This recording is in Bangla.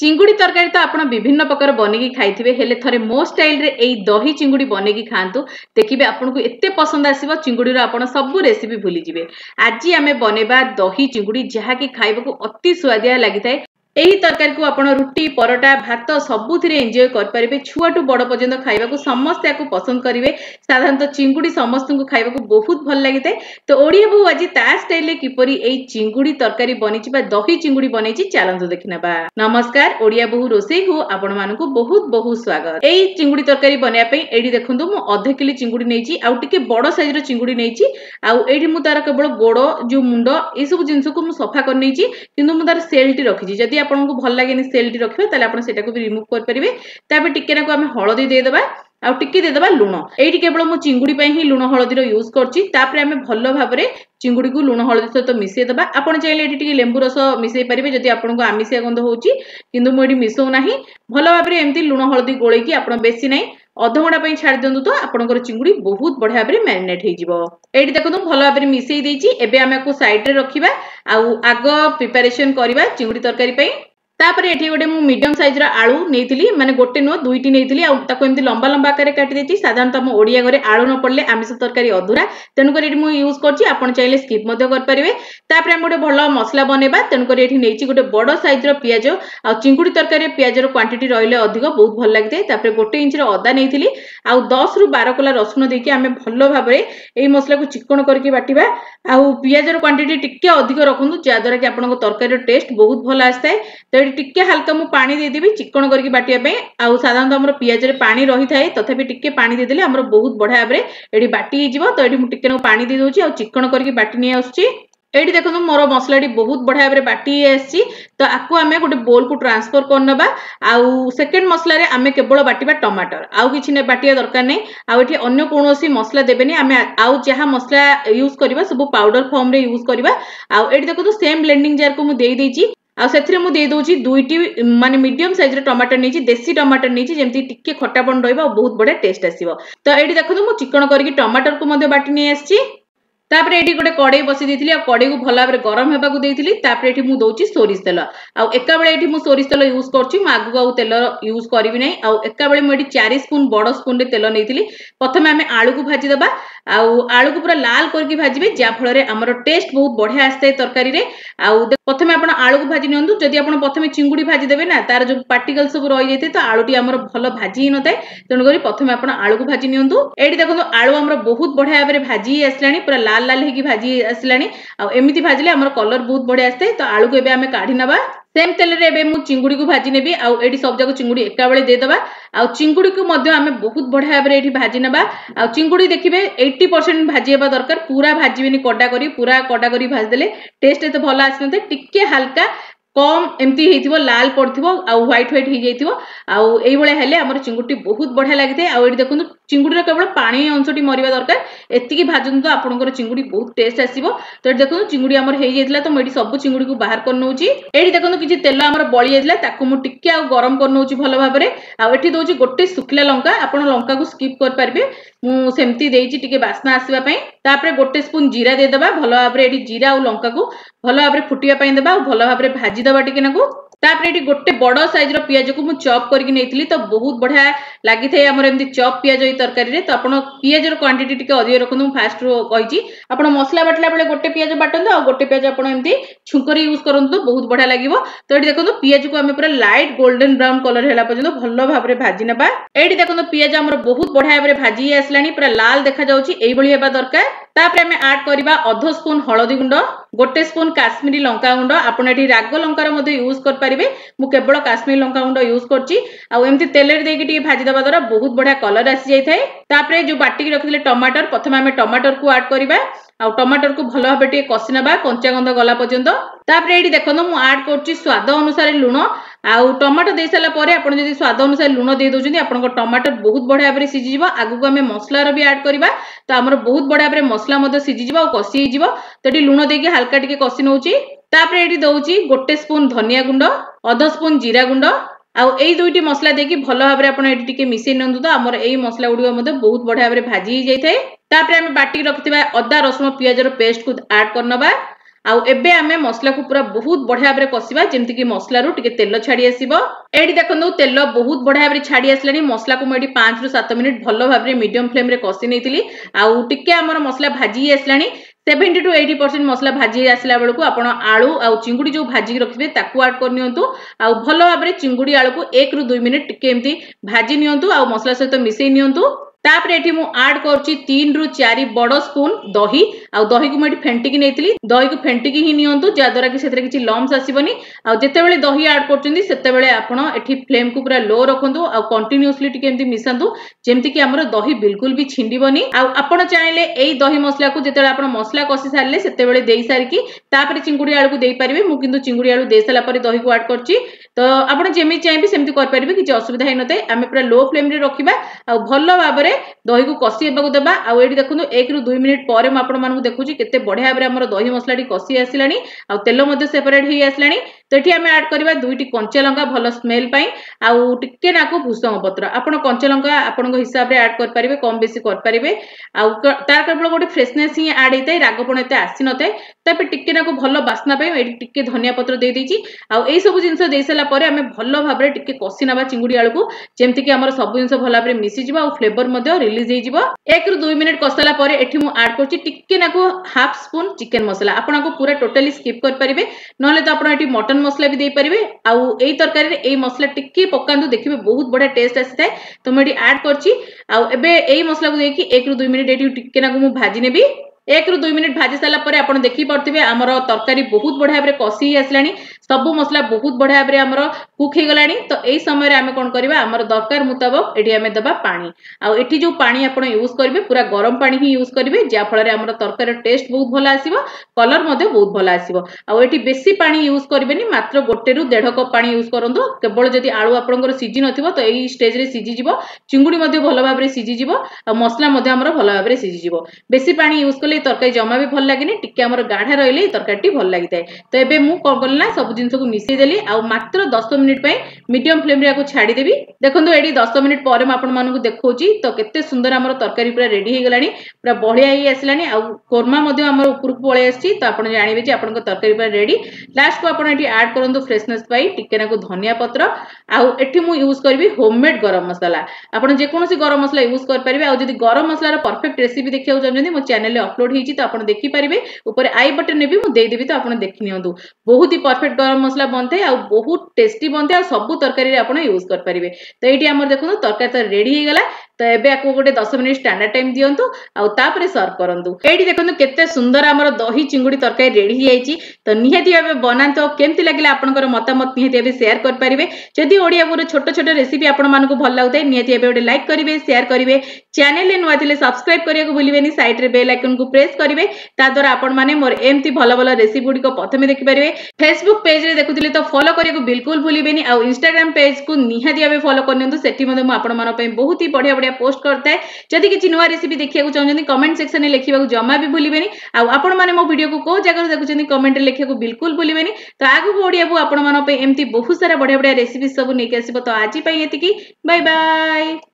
চিঙ্গুড়ি তরকারি তো আপনার বিভিন্ন প্রকার বনাইকি খাইবে হলে থাকে মো স্টাইলে এই দহি চিঙ্গুড়ি বনাইকি খাঁতু দেখবে আপনার এতে পসন্দ আসব চিঙ্গুড়ির আপনার সবু রেসিপি ভুলে যাবে আজ আমি বনাইবা দহি চিঙ্গুড়ি যা কি খাইবাকে অতি সুয়াদিয়া লাগি থাকে ଏହି ତରକାରୀକୁ ଆପଣ ରୁଟି ପରଟା ଭାତ ସବୁଥିରେ ଏନ୍ଜୟ କରିପାରିବେ ଛୁଆଠୁ ବଡ଼ ପର୍ଯ୍ୟନ୍ତ ଖାଇବାକୁ ସମସ୍ତେ ଏହାକୁ ପସନ୍ଦ କରିବେ ସାଧାରଣତଃ ଚିଙ୍ଗୁଡ଼ି ସମସ୍ତଙ୍କୁ ଖାଇବାକୁ ବହୁତ ଭଲ ଲାଗିଥାଏ ତ ଓଡ଼ିଆ ବୋହୁ ଆଜି ତା ଷ୍ଟାଇଲ୍ରେ କିପରି ଏହି ଚିଙ୍ଗୁଡ଼ି ତରକାରୀ ବନେଇଛି ବା ଦହି ଚିଙ୍ଗୁଡ଼ି ବନେଇଛି ଚାଲନ୍ତୁ ଦେଖିନେବା ନମସ୍କାର ଓଡ଼ିଆ ବୋହୁ ରୋଷେଇ ହଉ ଆପଣମାନଙ୍କୁ ବହୁତ ବହୁତ ସ୍ୱାଗତ ଏହି ଚିଙ୍ଗୁଡ଼ି ତରକାରୀ ବନେଇବା ପାଇଁ ଏଇଠି ଦେଖନ୍ତୁ ମୁଁ ଅଧ କିଲୋ ଚିଙ୍ଗୁଡ଼ି ନେଇଛି ଆଉ ଟିକେ ବଡ଼ ସାଇଜ୍ର ଚିଙ୍ଗୁଡ଼ି ନେଇଛି ଆଉ ଏଇଠି ମୁଁ ତାର କେବଳ ଗୋଡ଼ ଯେଉଁ ମୁଣ୍ଡ ଏସବୁ ଜିନିଷକୁ ମୁଁ ସଫା କରିନେଇଛି କିନ୍ତୁ ମୁଁ ତାର ସେଲ୍ଟି ରଖିଛି ଯଦି ଆପଣଙ୍କୁ ଭଲ ଲାଗେନି ସେଲ୍ଟି ରଖିବେ ତାହେଲେ ଆପଣ ସେଟାକୁ ବି ରିମୁଭ୍ କରିପାରିବେ ତାପରେ ଟିକେ ନାକୁ ଆମେ ହଳଦୀ ଦେଇଦେବା ଆଉ ଟିକେ ଦେଇଦେବା ଲୁଣ ଏଇଠି କେବଳ ମୁଁ ଚିଙ୍ଗୁଡି ପାଇଁ ହିଁ ଲୁଣ ହଳଦୀର ୟୁଜ୍ କରୁଛି ତାପରେ ଆମେ ଭଲ ଭାବରେ ଚିଙ୍ଗୁଡିକୁ ଲୁଣ ହଳଦୀ ସହିତ ମିଶାଇଦେବା ଆପଣ ଚାହିଁଲେ ଏଠି ଟିକେ ଲେମ୍ବୁ ରସ ମିଶାଇ ପାରିବେ ଯଦି ଆପଣଙ୍କୁ ଆମିଷିଆ ଗନ୍ଧ ହେଉଛି କିନ୍ତୁ ମୁଁ ଏଠି ମିଶାଉ ନାହିଁ ଭଲ ଭାବରେ ଏମିତି ଲୁଣ ହଳଦୀ ଗୋଳେଇକି ଆପଣ ବେଶୀ ନାହିଁ ଅଧଘଣ୍ଟା ପାଇଁ ଛାଡ଼ି ଦିଅନ୍ତୁ ତ ଆପଣଙ୍କର ଚିଙ୍ଗୁଡି ବହୁତ ବଢିଆ ଭାବରେ ମ୍ୟାରିନେଟ୍ ହେଇଯିବ ଏଇଠି ଦେଖନ୍ତୁ ଭଲ ଭାବରେ ମିଶାଇ ଦେଇଛି ଏବେ ଆମେ ଆକୁ ସାଇଡ୍ରେ ରଖିବା ଆଉ ଆଗ ପ୍ରିପାରେସନ୍ କରିବା ଚିଙ୍ଗୁଡି ତରକାରୀ ପାଇଁ তাপরে এটি গোটে মু মিডিয়াম সাইজর আলু নেইতিলি মানে গোটে নুহ দুইটি নেইতিলি আর তাকে এমতি লম্বা লম্বা আকারে কাটি দেইছি সাধারণত আম ওড়িয়া ঘরে আলু ন পড়লে আমিষ তরকারি অধুরা তেণু করে এটি মু ইউজ করছি আপন চাইলে স্কিপ মধ্য করপারিবে তাপরে আমি গোটে ভালো মশলা বনেবা তেণু করে এটি নেইছি গোটে বড় সাইজর পিঁয়াজ আর চিঙ্কুড়ি তরকারি পিঁয়াজর কোয়ান্টিটি রহলে অধিক বহুত ভাল লাগিথাই তাপরে গোটে ইঞ্চর অদা নেইতিলি আর দশ রু বার কোলা রসুণ দিয়ে আমি ভাল ভাবে এই মশলাকে চিকণ করি বাটিবা আর পিঁয়াজর কোয়ান্টিটি টিকি অধিক রাখুন যাদ্বারা কি আপনার তরকারির টেস্ট বহুত ভাল আসে তো ଏଠି ଟିକେ ହାଲକା ମୁଁ ପାଣି ଦେଇଦେବି ଚିକଣ କରିକି ବାଟିବା ପାଇଁ ଆଉ ସାଧାରଣତଃ ଆମର ପିଆଜରେ ପାଣି ରହିଥାଏ ତଥାପି ଟିକେ ପାଣି ଦେଇଦେଲେ ଆମର ବହୁତ ବଢିଆ ଭାବରେ ଏଠି ବାଟି ହେଇଯିବ ତ ଏଠି ମୁଁ ଟିକେ ପାଣି ଦେଇଦେଉଛି ଆଉ ଚିକଣ କରିକି ବାଟି ନେଇ ଆସୁଛି ଏଇଠି ଦେଖନ୍ତୁ ମୋର ମସଲାଟି ବହୁତ ବଢିଆ ଭାବରେ ବାଟି ଆସିଛି ତ ଆକୁ ଆମେ ଗୋଟେ ବୋଲକୁ ଟ୍ରାନ୍ସଫର କରିନେବା ଆଉ ସେକେଣ୍ଡ ମସଲାରେ ଆମେ କେବଳ ବାଟିବା ଟମାଟର ଆଉ କିଛି ବାଟିବା ଦରକାର ନାହିଁ ଆଉ ଏଠି ଅନ୍ୟ କୌଣସି ମସଲା ଦେବେନି ଆମେ ଆଉ ଯାହା ମସଲା ୟୁଜ୍ କରିବା ସବୁ ପାଉଡର ଫର୍ମରେ ୟୁଜ୍ କରିବା ଆଉ ଏଠି ଦେଖନ୍ତୁ ସେମ୍ ବ୍ଲେଣ୍ଡିଂ ଜାର୍କୁ ମୁଁ ଦେଇଦେଇଛି ଆଉ ସେଥିରେ ମୁଁ ଦେଇ ଦେଉଛି ଦୁଇଟି ମାନେ ମିଡିୟମ ସାଇଜର ଟମାଟୋ ନେଇଛି ଦେଶୀ ଟମାଟୋ ନେଇଛି ଯେମିତି ଟିକେ ଖଟାପଣ ରହିବ ଆଉ ବହୁତ ବଢିଆ ଟେଷ୍ଟ ଆସିବ ତ ଏଇଠି ଦେଖନ୍ତୁ ମୁଁ ଚିକଣ କରିକି ଟମାଟୋକୁ ମଧ୍ୟ ବାଟି ନେଇ ଆସିଛି তাপরে এটি গোটে কড়াই বসাই দিয়েছিলি আর কড়াইকু ভালো ভাবে গরম হওয়া দিয়েছিলি তাপরে এটি মু দৌছি সোরিষ তেল আউ একাবেলে এটি মু সোরিষ তেল ইউজ করছি মু আগুক আউ তেল ইউজ করবি না আউ একাবেলে মু এটি চারি স্পুন বড় স্পুন তেল নেইছিলি প্রথমে আমি আলুকু ভাজি দেবা আউ আলুকু পুরা লাল করিকি ভাজিবে যা ফলরে আমার টেস্ট বহুত বঢ়িয়া আসছে তরকারি রে আউ প্রথমে আপনার আলুকু ভাজি নিয়ন্তু যদি আপনার প্রথমে চিঙ্গুড়ি ভাজি দেবে না তার যে পার্টিকল সব রই যাই তো আলুটি আমার ভালো ভাজি হই নথায় তেণু করে প্রথমে আপনার আলুকু ভাজি নিয়ন্তু এটি দেখুন আলু আমার বহুত বঢ়িয়া ভাবে ভাজি আসলানি পুরা লাল লাল লাল হয়েকি ভাজি আসলা এমিতি ভাজলে আমার কলর বহুত বড়িয়া আসে তো আলুকু এবে আমি কাঢ়ি নেবা সেম তেলরে এবে মু চিঙ্গুড়ি ভাজি নেবি আউ এটি সব যাক চিঙ্গুড়ি একাবেলে দিয়ে দেবা আউ চিঙ্গুড়ি মধ্যে আমি বহুত বড়িয়া ভাবে এটি ভাজি নেবা আউ চিঙ্গুড়ি দেখিবে 80% ভাজি হবা দরকার পুরা ভাজিবেনি কডা করি পুরা কডা করি ভাজি দেলে টেস্ট এত ভালো আসনতে টিকে হালকা কম এমতি হয়েছিল লাল পড়ি আউ হোয়াইট হোয়াইট হয়ে যাই আউ এইভাবে হলে আমার চিঙ্গুটি বহুত বঢ়িয়া লাগিথাই আউ এটি দেখুন চিঙ্গুড়ির কেবল পাঁচ অংশটি মরিবা দরকার এতিকি ভাজন্তু আপনার চিঙ্গুড়ি বহুত টেস্ট আসব তো এটি দেখুন চিঙ্গুড়ি আমার হয়ে যাই তো এটি সবু চিঙ্গুড়ি বাহার করে নেছি এটি দেখুন কিছু তেল আমার বলি যাই তাকে মু টিকি আউ গরম করে নেছি ভাল ভাবে আঠি দেছি গোটে শুকলা লঙ্কা আপনার লঙ্কা স্কিপ করে পারবে মু সেমতি দিয়েছি টিকি বাসনা আসবা তাপরে গোটে স্পুন জিরা দিয়ে দেবা ভাল ভাবে এটি জিরা আউ লঙ্কা ভাল ভাবে ফুটিবা দেবা ভাল ভাবে ভাজি দেবা টিকি নাকু ତାପରେ ଏଠି ଗୋଟେ ବଡ ସାଇଜର ପିଆଜକୁ ମୁଁ ଚପ୍ କରିକି ନେଇଥିଲି ତ ବହୁତ ବଢିଆ ଲାଗିଥାଏ ଆମର ଏମିତି ଚପ୍ ପିଆଜ ଏଇ ତରକାରୀରେ ତ ଆପଣ ପିଆଜର କ୍ୱାଣ୍ଟିଟି ଟିକେ ଅଧିକ ରଖନ୍ତୁ ମୁଁ ଫାର୍ଷ୍ଟରୁ କହିଛି ଆପଣ ମସଲା ବାଟିଲା ବେଳେ ଗୋଟେ ପିଆଜ ବାଟନ୍ତୁ ଆଉ ଗୋଟେ ପିଆଜ ଆପଣ ଏମିତି ଛୁଙ୍କରେ ୟୁଜ୍ କରନ୍ତୁ ବହୁତ ବଢିଆ ଲାଗିବ ତ ଏଠି ଦେଖନ୍ତୁ ପିଆଜକୁ ଆମେ ପୁରା ଲାଇଟ୍ ଗୋଲ୍ଡେନ୍ ବ୍ରାଉନ୍ କଲର ହେଲା ପର୍ଯ୍ୟନ୍ତ ଭଲ ଭାବରେ ଭାଜି ନେବା ଏଇଠି ଦେଖନ୍ତୁ ପିଆଜ ଆମର ବହୁତ ବଢିଆ ଭାବରେ ଭାଜି ଆସିଲାଣି ପୁରା ଲାଲ ଦେଖାଯାଉଛି ଏଇଭଳି ହେବା ଦରକାର তাপরে আমি আড করা অধ স্পুন হলদী গুণ্ড গোটে স্পুন কাশ্মীরি লঙ্কা গুণ্ড আপনার এটি রাগ লঙ্কার মধ্যে ইউজ করে পারে মু কেবল কাশ্মীরি লঙ্কা গুণ্ড ইউজ করছি আমতি তেলের দিয়ে টিকি ভাজি দেওয়া দ্বারা বহুত বড়িয়া কলর আসি যাই তাপরে যে বাটিকি রাখি টমাটর প্রথমে আমি টমাটর কু আড করা আউ টমাটর কু ভাল ভাবে টিকি কষি নেবা কঞ্চা গন্ধ গলা পর্যন্ত তাপরে এটি দেখুন মু আড করছি স্বাদ অনুসারে লুণ ଆଉ ଟମାଟୋ ଦେଇସାରିଲା ପରେ ଆପଣ ଯଦି ସ୍ୱାଦ ଅନୁସାରେ ଲୁଣ ଦେଇଦେଉଛନ୍ତି ଆପଣଙ୍କ ଟମାଟୋ ବହୁତ ବଢ଼ିଆ ଭାବରେ ସିଝିଯିବ ଆଗକୁ ଆମେ ମସଲାର ବି ଆଡ଼୍ କରିବା ତ ଆମର ବହୁତ ବଢ଼ିଆ ଭାବରେ ମସଲା ମଧ୍ୟ ସିଝିଯିବ ଆଉ କଷି ହେଇଯିବ ତ ଏଠି ଲୁଣ ଦେଇକି ହାଲକା ଟିକେ କଷି ନେଉଛି ତାପରେ ଏଠି ଦେଉଛି ଗୋଟେ ସ୍ପୁନ୍ ଧନିଆ ଗୁଣ୍ଡ ଅଧ ସ୍ପୁନ୍ ଜିରା ଗୁଣ୍ଡ ଆଉ ଏଇ ଦୁଇଟି ମସଲା ଦେଇକି ଭଲ ଭାବରେ ଆପଣ ଏଠି ଟିକେ ମିଶାଇ ନିଅନ୍ତୁ ତ ଆମର ଏଇ ମସଲା ଗୁଡ଼ିକ ମଧ୍ୟ ବହୁତ ବଢ଼ିଆ ଭାବରେ ଭାଜି ହେଇଯାଇଥାଏ ତାପରେ ଆମେ ବାଟିକି ରଖିଥିବା ଅଦା ରସୁଣ ପିଆଜର ପେଷ୍ଟକୁ ଆଡ଼୍ କରିନେବା ଆଉ ଏବେ ଆମେ ମସଲାକୁ ପୁରା ବହୁତ ବଢିଆ ଭାବରେ କଷିବା ଯେମିତିକି ମସଲାରୁ ଟିକେ ତେଲ ଛାଡି ଆସିବ ଏଇଠି ଦେଖନ୍ତୁ ତେଲ ବହୁତ ବଢିଆ ଭାବରେ ଛାଡି ଆସିଲାଣି ମସଲାକୁ ମୁଁ ଏଠି ପାଞ୍ଚରୁ ସାତ ମିନିଟ୍ ଭଲ ଭାବରେ ମିଡିୟମ ଫ୍ଲେମ୍ରେ କଷି ନେଇଥିଲି ଆଉ ଟିକେ ଆମର ମସଲା ଭାଜି ଆସିଲାଣି সেভেন্টি টু এইটি পরসেন্ট মশলা ভাজি আসলা বেড়ে আপনার আলু আিঙ্গুড়ি যে ভাজিকি রাখবে তাকে আড করে নিউ আল ভাবে চিঙ্গুড়ি আলুক এক রু দুই মিনিট টিকি এমতি ভাজি নিউ মশলা সহ মিশাই নিউ তাপরে এটি মু আড করছি তিন রু চারি বড় স্পুন দহি ଆଉ ଦହିକୁ ମୁଁ ଏଠି ଫେଣ୍ଟିକି ନେଇଥିଲି ଦହିକୁ ଫେଣ୍ଟିକି ହିଁ ନିଅନ୍ତୁ ଯାହାଦ୍ୱାରା କି ସେଥିରେ କିଛି ଲମ୍ସ ଆସିବନି ଆଉ ଯେତେବେଳେ ଦହି ଆଡ୍ କରୁଛନ୍ତି ସେତେବେଳେ ଆପଣ ଏଠି ଫ୍ଲେମ୍କୁ ପୁରା ଲୋ ରଖନ୍ତୁ ଆଉ କଣ୍ଟିନ୍ୟୁସଲି ଟିକେ ଏମିତି ମିଶାନ୍ତୁ ଯେମିତିକି ଆମର ଦହି ବିଲକୁଲ ବି ଛିଣ୍ଡିବନି ଆଉ ଆପଣ ଚାହିଁଲେ ଏଇ ଦହି ମସଲାକୁ ଯେତେବେଳେ ଆପଣ ମସଲା କଷି ସାରିଲେ ସେତେବେଳେ ଦେଇସାରିକି ତାପରେ ଚିଙ୍ଗୁଡି ଆଳୁକୁ ଦେଇପାରିବେ ମୁଁ କିନ୍ତୁ ଚିଙ୍ଗୁଡି ଆଳୁ ଦେଇ ସାରିଲା ପରେ ଦହିକୁ ଆଡ୍ କରିଛି ତ ଆପଣ ଯେମିତି ଚାହିଁବେ ସେମିତି କରିପାରିବେ କିଛି ଅସୁବିଧା ହେଇନଥାଏ ଆମେ ପୁରା ଲୋ ଫ୍ଲେମ୍ରେ ରଖିବା ଆଉ ଭଲ ଭାବରେ ଦହିକୁ କଷି ହେବାକୁ ଦେବା ଆଉ ଏଇଠି ଦେଖନ୍ତୁ ଏକରୁ ଦୁଇ ମିନିଟ୍ ପରେ ମୁଁ ଆପଣମାନଙ୍କୁ देखुची के बढ़िया भाव में दही मसला कषि आसाना तेल सेपरेट हो आसाना তো এটি আমি আড করা দুইটি কঞ্চা লঙ্কা ভাল স্মেল পাই আিকে না ভূষণ পত্র আপনার কঞ্চা লঙ্কা আপনার হিসাবে আড করে পারে কম বেশি করে পারে তার কেবল গোটে ফ্রেশনেস হি আড হয়ে থাকে রাগপণ এত আসি নথায় তাপরে টিকে না ভাল বাসনা পাই এটি টিকে ধনিয়া পত্র দিয়ে দিয়েছি আইসবু জিনিস দিয়ে সারা পরে আমি ভাল ভাবে টিকে কষি নেবা চিঙ্গুড়ি আলুকু যেমিকি আমার সব জিনিস ভাল ভাবে মিশিযোগ আ্লেভর রিলিজ হয়ে যাব এক রু দুই মিনিট কষালা পরে এটি মু আড করছি টিকে না হাফ স্পুন চিকেন মশলা আপনার পুরা টোটালি স্কিপ করে পারে নহলে তো আপনার এটি মটন ଗରମ ମସଲା ବି ଦେଇପାରିବେ ଆଉ ଏଇ ତରକାରୀରେ ଏଇ ମସଲା ଟିକେ ପକାନ୍ତୁ ଦେଖିବେ ବହୁତ ବଢିଆ ଟେଷ୍ଟ ଆସିଥାଏ ତ ମୁଁ ଏଠି ଆଡ୍ କରିଛି ଆଉ ଏବେ ଏଇ ମସଲାକୁ ଦେଇକି ଏକରୁ ଦୁଇ ମିନିଟ୍ ଏଠି ଟିକେ ନାକୁ ମୁଁ ଭାଜି ନେବି ଏକରୁ ଦୁଇ ମିନିଟ୍ ଭାଜି ସାରିଲା ପରେ ଆପଣ ଦେଖିପାରୁଥିବେ ଆମର ତରକାରୀ ବହୁତ ବଢିଆ ଭାବରେ କଷି ହେଇ ଆସିଲାଣି ସବୁ ମସଲା ବହୁତ ବଢିଆ ଭାବରେ ଆମର କୁକ୍ ହେଇଗଲାଣି ତ ଏଇ ସମୟରେ ଆମେ କ'ଣ କରିବା ଆମର ଦରକାର ମୁତାବକ ଏଠି ଆମେ ଦେବା ପାଣି ଆଉ ଏଠି ଯୋଉ ପାଣି ଆପଣ ୟୁଜ୍ କରିବେ ପୁରା ଗରମ ପାଣି ହିଁ ୟୁଜ୍ କରିବେ ଯାହାଫଳରେ ଆମର ତରକାରୀର ଟେଷ୍ଟ ବହୁତ ଭଲ ଆସିବ କଲର ମଧ୍ୟ ବହୁତ ଭଲ ଆସିବ ଆଉ ଏଠି ବେଶୀ ପାଣି ୟୁଜ୍ କରିବେନି ମାତ୍ର ଗୋଟେରୁ ଦେଢ଼ କପ୍ ପାଣି ୟୁଜ୍ କରନ୍ତୁ କେବଳ ଯଦି ଆଳୁ ଆପଣଙ୍କର ସିଝି ନଥିବ ତ ଏଇ ଷ୍ଟେଜ୍ରେ ସିଝିଯିବ ଚିଙ୍ଗୁଡ଼ି ମଧ୍ୟ ଭଲ ଭାବରେ ସିଝିଯିବ ଆଉ ମସଲା ମଧ୍ୟ ଆମର ଭଲ ଭାବରେ ସିଝିଯିବ ବେଶୀ ପାଣି ୟୁଜ୍ କଲେ ତରକାରୀ ଜମା ବି ଭଲ ଲାଗେନି ଟିକେ ଆମର ଗାଢ଼ା ରହିଲେ ତରକାରୀଟି ଭଲ ଲାଗିଥାଏ ତ ଏବେ ମୁଁ କ'ଣ କଲି ନା ସବୁ जिन मिसेदेली आ मात्र दस मिनिट पर मीडियम फ्लेम रे छाड़ीदेवि देखो ये दस मिनिट पर देखा तो कैसे सुंदर आम तरकारी पूरा रेडीगला पूरा बढ़िया कोर्मा उपरको पल आज जानवे जी आप तरकारी पूरा रेड लास्ट को आपड़ी एड कर फ्रेशनेस टिकेना को धनिया पत्र आठ यूज करी होम मेड गरम मसला आपड़ जो गरम मसला यूज करेंगे आदि गरम मसलार परफेक्ट रेसीपी देखा चाहते मो चेल अपलोड होती तो आप देखिपारे आई बटन भी मुझे देदेवि तो आप देखनी बहुत ही परफेक्ट গরম মশলা বনতে আহত টেস্টি বনতে সবু তরকারি আপনার ইউজ করে পারে তো এইটি আমার দেখুন তরকারি তো রেডি হয়ে গলা ତ ଏବେ ଆକୁ ଗୋଟେ ଦଶ ମିନିଟ୍ ଷ୍ଟାଣ୍ଡାର୍ଡ ଟାଇମ୍ ଦିଅନ୍ତୁ ଆଉ ତାପରେ ସର୍ଭ କରନ୍ତୁ ଏଇଠି ଦେଖନ୍ତୁ କେତେ ସୁନ୍ଦର ଆମର ଦହି ଚିଙ୍ଗୁଡ଼ି ତରକାରୀ ରେଡ଼ି ହେଇଯାଇଛି ତ ନିହାତି ଭାବେ ବନାନ୍ତୁ ଆଉ କେମିତି ଲାଗିଲା ଆପଣଙ୍କର ମତାମତ ନିହାତି ଭାବେ ସେୟାର କରିପାରିବେ ଯଦି ଓଡ଼ିଆ ମୋର ଛୋଟ ଛୋଟ ରେସିପି ଆପଣମାନଙ୍କୁ ଭଲ ଲାଗୁଥାଏ ନିହାତି ଭାବେ ଗୋଟେ ଲାଇକ୍ କରିବେ ସେୟାର କରିବେ ଚ୍ୟାନେଲରେ ନୂଆ ଥିଲେ ସବସ୍କ୍ରାଇବ କରିବାକୁ ଭୁଲିବେନି ସାଇଟ୍ରେ ବେଲ୍ ଆଇକନ୍କୁ ପ୍ରେସ୍ କରିବେ ତାଦ୍ୱାରା ଆପଣମାନେ ମୋର ଏମିତି ଭଲ ଭଲ ରେସିପି ଗୁଡ଼ିକ ପ୍ରଥମେ ଦେଖିପାରିବେ ଫେସବୁକ୍ ପେଜ୍ରେ ଦେଖୁଥିଲେ ତ ଫଲୋ କରିବାକୁ ବିଲକୁଲ ଭୁଲିବେନି ଆଉ ଇନଷ୍ଟାଗ୍ରାମ ପେଜ୍କୁ ନିହାତି ଭାବେ ଫଲୋ କରିନିଅନ୍ତୁ ସେଠି ମଧ୍ୟ ମୁଁ ଆପଣମାନଙ୍କ ପାଇଁ ବହୁତ ହି ବଢ଼ିଆ ବଢ଼ିଆ बढ़िया पोस्ट करता है जदि किसी नुआ रेसीपी देखा चाहते कमेंट सेक्शन में लिखा जमा भी भूल आउ आपण मैंने मो भिड को कौ जगार देखुं कमेंट लिखा बिल्कुल भूल तो आगे ओडिया आपण मैं एमती बहुत सारा बढ़िया बढ़िया रेसीपी सब नहीं आसो आज ये बाय बाय